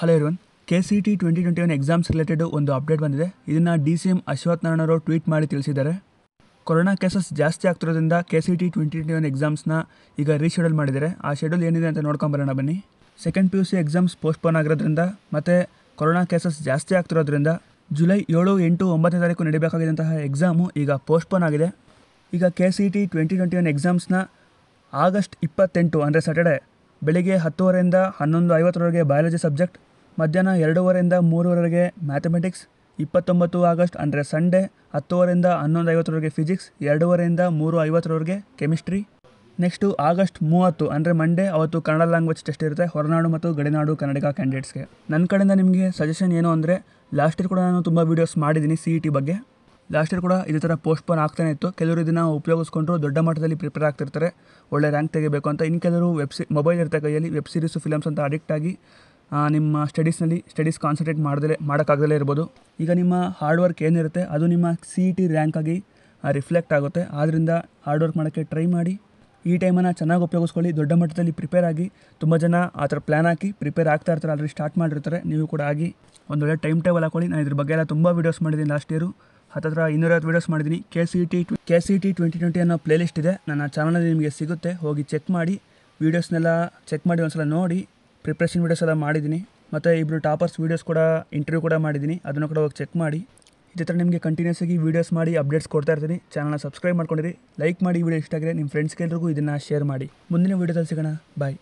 hello ಇರೋನ್ K C T twenty twenty one exams related ಒಂದು update ಬಂದಿದೆ ಇದನ್ನು ಡಿ ಸಿ ಎಂ ಅಶ್ವಥ್ ನಾರಾಯಣರು ಟ್ವೀಟ್ ಮಾಡಿ ತಿಳಿಸಿದ್ದಾರೆ ಕೊರೋನಾ ಕೇಸಸ್ ಜಾಸ್ತಿ ಆಗ್ತಿರೋದ್ರಿಂದ K C T twenty twenty one ಎಕ್ಸಾಮ್ಸ್ನ ಈಗ ರೀಶೆಡ್ಯೂಲ್ ಮಾಡಿದ್ದಾರೆ ಆ ಶೆಡ್ಯೂಲ್ ಏನಿದೆ ಅಂತ ನೋಡ್ಕೊಂಬರೋಣ ಬನ್ನಿ second P U C exams postpone ಆಗಿರೋದ್ರಿಂದ ಮತ್ತು ಕೊರೋನಾ ಕೇಸಸ್ ಜಾಸ್ತಿ ಆಗ್ತಿರೋದ್ರಿಂದ ಜುಲೈ ಏಳು ಎಂಟು ಒಂಬತ್ತನೇ ತಾರೀಕು ನಡೀಬೇಕಾಗಿದ್ದಂತಹ ಎಕ್ಸಾಮು ಈಗ ಪೋಸ್ಟ್ಪೋನ್ ಆಗಿದೆ ಈಗ K C T twenty twenty one ಎಕ್ಸಾಮ್ಸ್ನ ಆಗಸ್ಟ್ ಇಪ್ಪತ್ತೆಂಟು ಅಂದರೆ ಸ್ಯಾಟರ್ಡೆ ಬೆಳಿಗ್ಗೆ ಹತ್ತುವರೆಯಿಂದ ಹನ್ನೊಂದು ಐವತ್ತರವರೆಗೆ ಬಯಾಲಜಿ ಸಬ್ಜೆಕ್ಟ್ ಮಧ್ಯಾಹ್ನ ಎರಡೂವರೆಯಿಂದ ಮೂರುವರೆಗೆ ಮ್ಯಾಥಮೆಟಿಕ್ಸ್ ಇಪ್ಪತ್ತೊಂಬತ್ತು ಆಗಸ್ಟ್ ಅಂದರೆ ಸಂಡೇ ಹತ್ತುವರೆಯಿಂದ ಹನ್ನೊಂದು ಐವತ್ತರವರೆಗೆ ಫಿಸಿಕ್ಸ್ ಎರಡೂವರೆಯಿಂದ ಮೂರು ಐವತ್ತರವರೆಗೆ ಕೆಮಿಸ್ಟ್ರಿ ನೆಕ್ಸ್ಟು ಆಗಸ್ಟ್ ಮೂವತ್ತು ಅಂದರೆ ಮಂಡೇ ಅವತ್ತು ಕನ್ನಡ ಲ್ಯಾಂಗ್ವೇಜ್ ಟೆಸ್ಟ್ ಇರುತ್ತೆ ಹೊರನಾಡು ಮತ್ತು ಗಡಿನಾಡು ಕನ್ನಡಿಗ ಕ್ಯಾಂಡಿಡೇಟ್ಸ್ಗೆ ನನ್ನ ಕಡೆಯಿಂದ ನಿಮಗೆ ಸಜೆಷನ್ ಏನು ಅಂದರೆ ಲಾಸ್ಟ್ ಇಯರ್ ಕೂಡ ನಾನು ತುಂಬ ವೀಡಿಯೋಸ್ ಮಾಡಿದ್ದೀನಿ ಸಿ ಇ ಟಿ ಬಗ್ಗೆ ಲಾಸ್ಟ್ ಇಯರ್ ಕೂಡ ಇದೇ ಥರ ಪೋಸ್ಟ್ಪೋನ್ ಆಗ್ತಾನೆ ಇತ್ತು ಕೆಲವರು ಇದನ್ನು ಉಪಯೋಗಿಸ್ಕೊಂಡು ದೊಡ್ಡ ಮಟ್ಟದಲ್ಲಿ ಪ್ರಿಪೇರ್ ಆಗ್ತಿರ್ತಾರೆ ಒಳ್ಳೆ ರ್ಯಾಂಕ್ ತೆಗಿಬೇಕು ಅಂತ ಇನ್ನು ಕೆಲವರು ವೆಬ್ಸಿ ಮೊಬೈಲ್ ಇರುತ್ತೆ ಕೈಯಲ್ಲಿ ವೆಬ್ ಸೀರೀಸು ಫಿಲಮ್ಸ್ ಅಂತ ಅಡಿಕ್ಟ್ ಆಗಿ ನಿಮ್ಮ ಸ್ಟಡೀಸ್ನಲ್ಲಿ ಸ್ಟಡೀಸ್ ಕಾನ್ಸಂಟ್ರೇಟ್ ಮಾಡ್ದಲೇ ಮಾಡೋಕ್ಕಾಗದಲ್ಲೇ ಇರ್ಬೋದು ಈಗ ನಿಮ್ಮ ಹಾರ್ಡ್ ವರ್ಕ್ ಏನಿರುತ್ತೆ ಅದು ನಿಮ್ಮ ಸಿ ಇ ಟಿ ರ್ಯಾಂಕಾಗಿ ರಿಫ್ಲೆಕ್ಟ್ ಆಗುತ್ತೆ ಆದ್ದರಿಂದ ಹಾರ್ಡ್ ವರ್ಕ್ ಮಾಡೋಕ್ಕೆ ಟ್ರೈ ಮಾಡಿ ಈ ಟೈಮನ್ನು ಚೆನ್ನಾಗಿ ಉಪಯೋಗಿಸ್ಕೊಳ್ಳಿ ದೊಡ್ಡ ಮಟ್ಟದಲ್ಲಿ ಪ್ರಿಪೇರ್ ಆಗಿ ತುಂಬ ಜನ ಆ ಥರ ಪ್ಲ್ಯಾನ್ ಹಾಕಿ ಪ್ರಿಪೇರ್ ಆಗ್ತಾ ಇರ್ತಾರೆ ಆಲ್ರೆಡಿ ಸ್ಟಾರ್ಟ್ ಮಾಡಿರ್ತಾರೆ ನೀವು ಕೂಡ ಆಗಿ ಒಂದೊಳ್ಳೆ ಟೈಮ್ ಟೇಬಲ್ ಹಾಕೊಳ್ಳಿ ನಾನು ಇದ್ರ ಬಗ್ಗೆ ಎಲ್ಲ ತುಂಬ ವೀಡಿಯೋಸ್ ಮಾಡಿದ್ದೀನಿ ಲಾಸ್ಟ್ ಇಯರು ಹತ್ತಿರ ಇನ್ನೂರೈವತ್ತು ವೀಡಿಯೋಸ್ ಮಾಡಿದ್ದೀನಿ K C T K C T twenty twenty ಅನ್ನೋ ಪ್ಲೇಲಿಸ್ಟ್ ಇದೆ ನನ್ನ ಚಾನಲಲ್ಲಿ ನಿಮಗೆ ಸಿಗುತ್ತೆ ಹೋಗಿ ಚೆಕ್ ಮಾಡಿ ವೀಡಿಯೋಸ್ನೆಲ್ಲ ಚೆಕ್ ಮಾಡಿ ಒಂದ್ಸಲ ನೋಡಿ ಪ್ರಿಪ್ರೇಷನ್ ವೀಡಿಯೋಸ್ ಎಲ್ಲ ಮಾಡಿದ್ದೀನಿ ಮತ್ತು ಇಬ್ಬರು ಟಾಪರ್ಸ್ ವೀಡಿಯೋಸ್ ಕೂಡ ಇಂಟರ್ವ್ಯೂ ಕೂಡ ಮಾಡಿದ್ದೀನಿ ಅದನ್ನು ಕೂಡ ಹೋಗಿ ಚೆಕ್ ಮಾಡಿ ಇದೇ ಥರ ನಿಮಗೆ ಕಂಟಿನ್ಯೂಸ್ ಆಗಿ ವೀಡಿಯೋಸ್ ಮಾಡಿ ಅಪ್ಡೇಟ್ಸ್ ಕೊಡ್ತಾ ಇರ್ತೀನಿ ಚಾನಲ್ನ ಸಬ್ಸ್ಕ್ರೈಬ್ ಮಾಡ್ಕೊಂಡಿರಿ ಲೈಕ್ ಮಾಡಿ ವಿಡಿಯೋ ಇಷ್ಟ ಆಗಿದೆ ನಿಮ್ಮ ಫ್ರೆಂಡ್ಸ್ಗೆಲ್ರಿಗೂ ಇದನ್ನು ಶೇರ್ ಮಾಡಿ ಮುಂದಿನ ವೀಡಿಯೋದಲ್ಲಿ ಸಿಗೋಣ ಬಾಯ್